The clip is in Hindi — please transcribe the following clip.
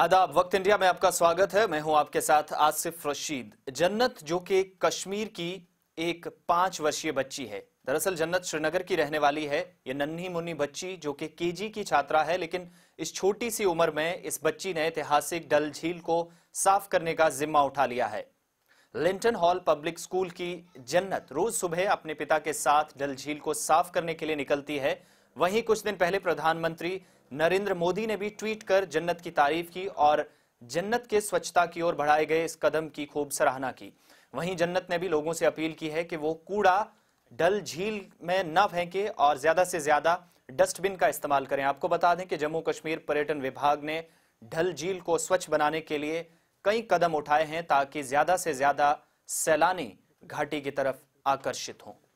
आदाब वक्त इंडिया में आपका स्वागत है मैं हूं आपके साथ आसिफ रशीद जन्नत जो कि कश्मीर की एक पांच वर्षीय बच्ची है दरअसल जन्नत श्रीनगर की रहने वाली है ये नन्ही मुन्नी बच्ची जो कि केजी की छात्रा है लेकिन इस छोटी सी उम्र में इस बच्ची ने ऐतिहासिक डल झील को साफ करने का जिम्मा उठा लिया है लिंटन हॉल पब्लिक स्कूल की जन्नत रोज सुबह अपने पिता के साथ डल झील को साफ करने के लिए निकलती है वहीं कुछ दिन पहले प्रधानमंत्री नरेंद्र मोदी ने भी ट्वीट कर जन्नत की तारीफ की और जन्नत के स्वच्छता की ओर बढ़ाए गए इस कदम की खूब सराहना की वहीं जन्नत ने भी लोगों से अपील की है कि वो कूड़ा डल झील में न फेंके और ज्यादा से ज्यादा डस्टबिन का इस्तेमाल करें आपको बता दें कि जम्मू कश्मीर पर्यटन विभाग ने ढल झील को स्वच्छ बनाने के लिए कई कदम उठाए हैं ताकि ज्यादा से ज्यादा सैलानी घाटी की तरफ आकर्षित हों